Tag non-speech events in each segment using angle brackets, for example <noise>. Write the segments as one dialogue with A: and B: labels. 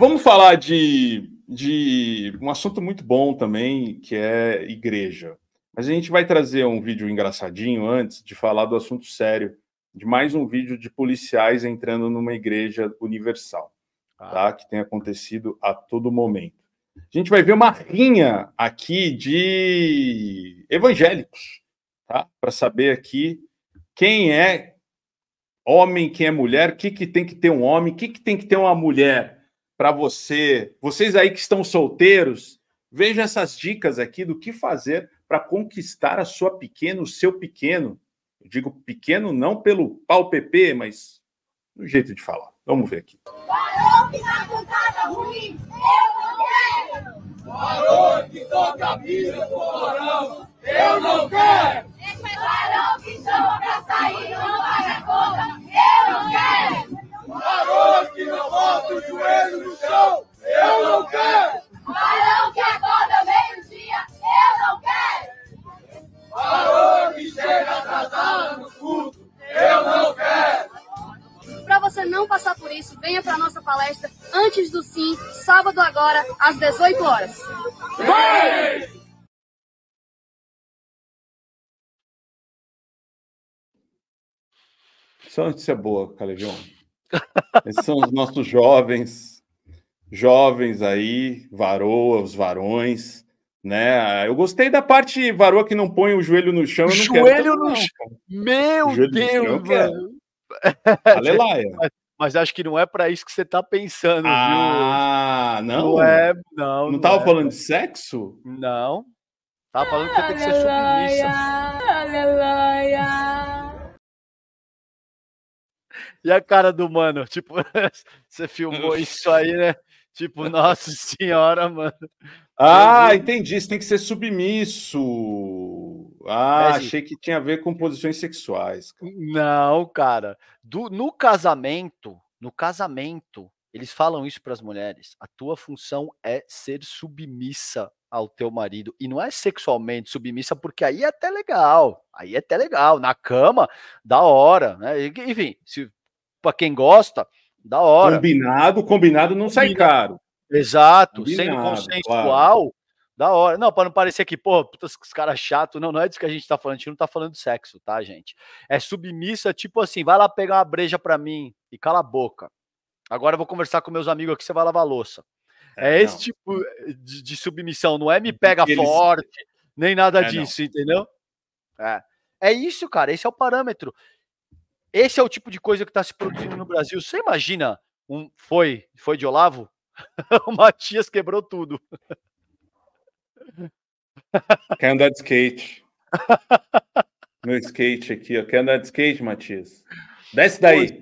A: Vamos falar de, de um assunto muito bom também, que é igreja. Mas a gente vai trazer um vídeo engraçadinho antes de falar do assunto sério, de mais um vídeo de policiais entrando numa igreja universal, ah. tá? Que tem acontecido a todo momento. A gente vai ver uma rinha aqui de evangélicos, tá? Para saber aqui quem é homem, quem é mulher, o que, que tem que ter um homem, o que, que tem que ter uma mulher para você, vocês aí que estão solteiros, vejam essas dicas aqui do que fazer para conquistar a sua pequena, o seu pequeno. Eu digo pequeno não pelo pau PP, mas no jeito de falar. Vamos ver aqui.
B: que tá com ruim, eu não
A: quero! que toca a
B: vida, venha para a nossa palestra antes do sim, sábado agora, às 18 horas. Vem! É
A: Só notícia boa, Calejão. Esses são os nossos jovens, jovens aí, varoa, os varões, né? Eu gostei da parte varoa que não põe o joelho no chão. joelho quero, no chão.
B: Meu joelho Deus, chão, mano.
A: Aleluia
B: mas acho que não é para isso que você está pensando, ah, viu? Ah, não. Não é, não. Não, não tava é. falando de sexo? Não. Tava falando que você tem que ser submissa. Aleluia. E a cara do mano, tipo, <laughs> você filmou isso aí, né? Tipo, nossa senhora, mano. Ah, entendi. tem que
A: ser submisso. Ah, é, achei que tinha a ver com posições sexuais.
B: Cara. Não, cara. Do, no casamento, no casamento, eles falam isso para as mulheres. A tua função é ser submissa ao teu marido. E não é sexualmente submissa, porque aí é até legal. Aí é até legal. Na cama, da hora. Né? Enfim, se para quem gosta, da hora. Combinado, combinado não sai caro. Exato, combinado, sendo consensual, claro. da hora. Não, para não parecer que, pô, puta, os caras chato, não, não é disso que a gente tá falando, a gente não tá falando de sexo, tá, gente? É submissa, é tipo assim, vai lá pegar uma breja para mim e cala a boca. Agora eu vou conversar com meus amigos aqui, você vai lavar louça. É, é esse tipo de, de, submissão, não é me pega forte, nem nada é, disso, não. entendeu? É. É isso, cara, esse é o parâmetro. Esse é o tipo de coisa que está se produzindo no Brasil. Você imagina um foi foi de Olavo? <laughs> o Matias quebrou tudo.
A: Quer andar de skate? no skate aqui, ó. Quer andar de skate, Matias? Desce daí.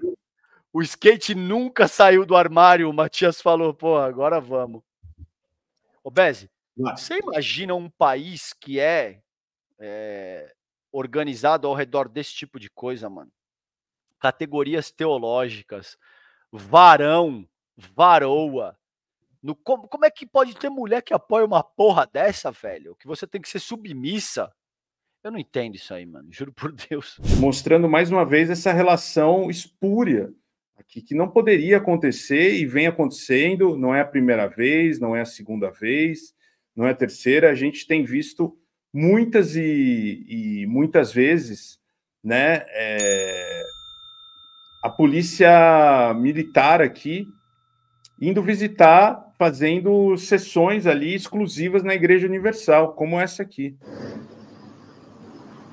B: o skate nunca saiu do armário. O Matias falou, pô, agora vamos. Ô, Bezzi, você imagina um país que é, é organizado ao redor desse tipo de coisa, mano? categorias teológicas, varão, varoa. No, como, como é que pode ter mulher que apoia uma porra dessa, velho? Que você tem que ser submissa. Eu não entendo isso aí, mano. Juro por <laughs> Deus.
A: Mostrando mais uma vez essa relação espúria aqui, que não poderia acontecer e vem acontecendo. Não é a primeira vez, não é a segunda vez, não é a terceira. A gente tem visto muitas e, e muitas vezes, né? É, a polícia militar aqui indo visitar, fazendo sessões ali exclusivas na Igreja Universal, como essa aqui.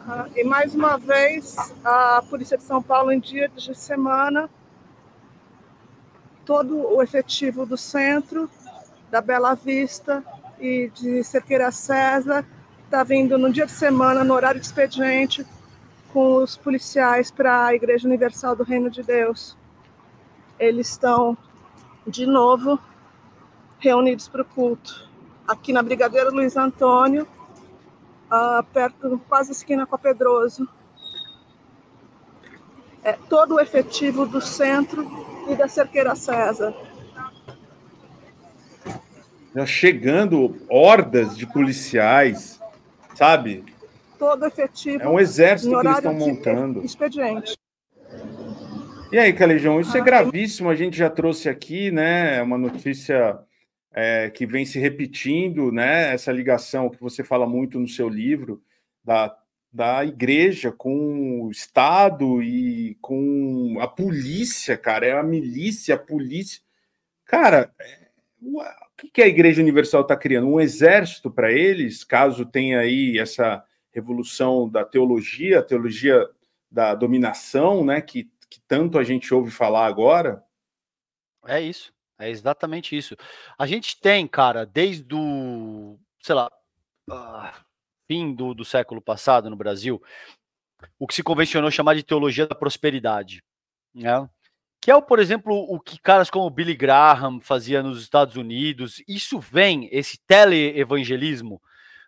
A: Ah, e mais uma vez, a Polícia de São Paulo, em dia de semana, todo o efetivo do centro, da Bela Vista e de Cerqueira César, está vindo no dia de semana, no horário de expediente, com os policiais para a Igreja Universal do Reino de Deus. Eles estão de novo reunidos para o culto aqui na Brigadeira Luiz Antônio, uh, perto quase esquina com a Pedroso. É, todo o efetivo do centro e da Cerqueira César. Já chegando hordas de policiais, sabe? todo efetivo. É um exército que eles estão montando. Expediente. E aí, Calejão, isso é ah, é gravíssimo, a gente já trouxe aqui, né? É uma notícia é, que vem se repetindo, né? Essa ligação que você fala muito no seu livro da, da igreja com o Estado e com a polícia, cara. É a milícia, a polícia. Cara, é, o que a Igreja Universal está criando? Um exército para eles, caso tenha aí essa revolução da teologia, a teologia da
B: dominação, né, que, que tanto a gente ouve falar agora. É isso, é exatamente isso. A gente tem, cara, desde o, sei lá, ah, fim do, do século passado no Brasil, o que se convencionou chamar de teologia da prosperidade, né? Que é, por exemplo, o que caras como Billy Graham fazia nos Estados Unidos. Isso vem, esse teleevangelismo, evangelismo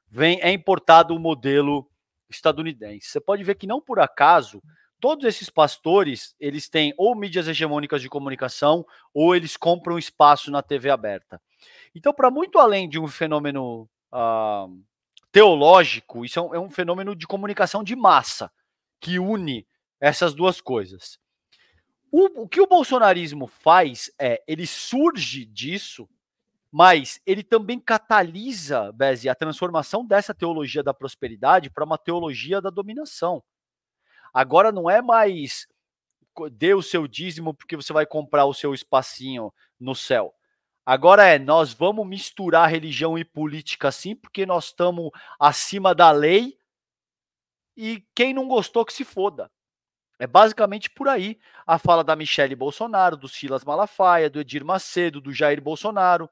B: vem é importado o modelo estadunidense. Você pode ver que não por acaso todos esses pastores eles têm ou mídias hegemônicas de comunicação ou eles compram espaço na TV aberta. Então, para muito além de um fenômeno ah, teológico, isso é um, é um fenômeno de comunicação de massa que une essas duas coisas. O, o que o bolsonarismo faz é ele surge disso mas ele também catalisa, Beze, a transformação dessa teologia da prosperidade para uma teologia da dominação. Agora não é mais dê o seu dízimo porque você vai comprar o seu espacinho no céu. Agora é, nós vamos misturar religião e política sim, porque nós estamos acima da lei e quem não gostou que se foda. É basicamente por aí a fala da Michele Bolsonaro, do Silas Malafaia, do Edir Macedo, do Jair Bolsonaro.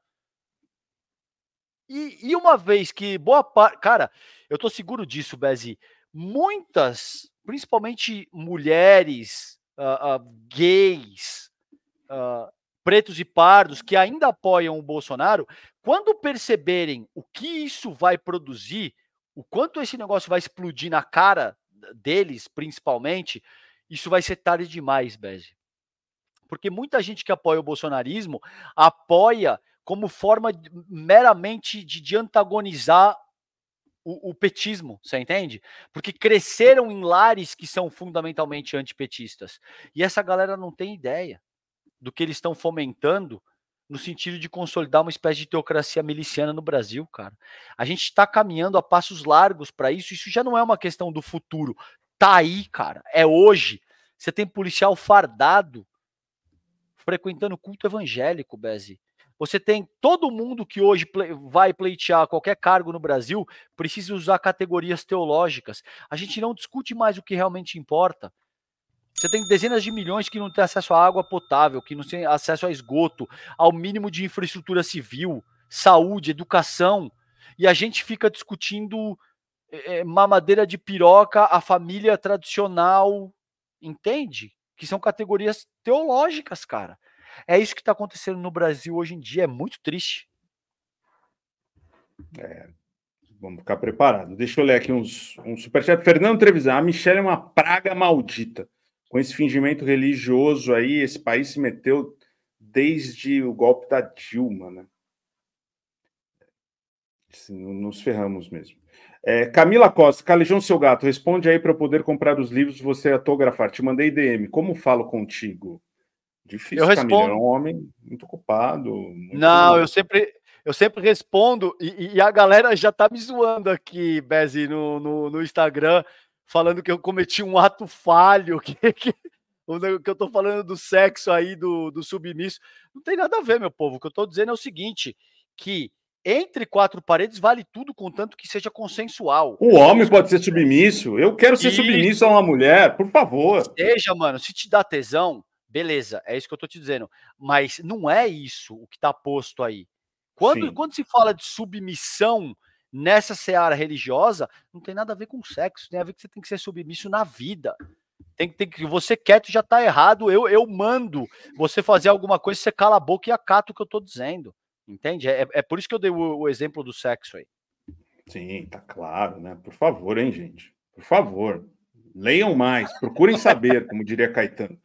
B: E, e uma vez que boa parte. Cara, eu tô seguro disso, Bezi. Muitas, principalmente mulheres, uh, uh, gays, uh, pretos e pardos que ainda apoiam o Bolsonaro, quando perceberem o que isso vai produzir, o quanto esse negócio vai explodir na cara deles, principalmente, isso vai ser tarde demais, Bezi. Porque muita gente que apoia o bolsonarismo apoia como forma meramente de, de antagonizar o, o, petismo, você entende? Porque cresceram em lares que são fundamentalmente antipetistas. E essa galera não tem ideia do que eles estão fomentando no sentido de consolidar uma espécie de teocracia miliciana no Brasil, cara. A gente está caminhando a passos largos para isso. Isso já não é uma questão do futuro. Tá aí, cara. É hoje. Você tem policial fardado frequentando culto evangélico, Beze. Você tem todo mundo que hoje vai pleitear qualquer cargo no Brasil precisa usar categorias teológicas. A gente não discute mais o que realmente importa. Você tem dezenas de milhões que não têm acesso a água potável, que não têm acesso a esgoto, ao mínimo de infraestrutura civil, saúde, educação. E a gente fica discutindo é, é mamadeira de piroca, a família tradicional, entende? Que são categorias teológicas, cara. É isso que está acontecendo no Brasil hoje em dia, é muito triste. É, vamos ficar
A: preparados. Deixa eu ler aqui uns, um superchat. Fernando Trevisan, a Michelle é uma praga maldita. Com esse fingimento religioso aí, esse país se meteu desde o golpe da Dilma, né? Nos ferramos mesmo. É, Camila Costa, Calejão Seu Gato, responde aí para eu poder comprar os livros você autografar. Te mandei DM. Como falo contigo? Difícil, eu respondo... é um homem muito ocupado. Muito... Não, eu
B: sempre, eu sempre respondo, e, e, a galera já tá me zoando aqui, Bezi, no, no, no, Instagram, falando que eu cometi um ato falho, <laughs> que, que, que eu tô falando do sexo aí, do, do submisso. Não tem nada a ver, meu povo. O que eu tô dizendo é o seguinte, que entre quatro paredes vale tudo, contanto que seja consensual. O homem
A: pode ser submisso. Eu quero ser Isso. submisso a uma mulher, por favor.
B: Seja, mano, se te dá tesão, Beleza, é isso que eu tô te dizendo. Mas não é isso o que está posto aí. Quando, quando se fala de submissão nessa seara religiosa, não tem nada a ver com sexo, tem a ver que você tem que ser submisso na vida. Tem, tem que você quieto já tá errado, eu, eu mando você fazer alguma coisa, você cala a boca e acata o que eu tô dizendo. Entende? É, é por isso que eu dei o, o exemplo do sexo aí. Sim, tá
A: claro, né? Por favor, hein, gente? Por favor, leiam mais, procurem saber, como diria Caetano.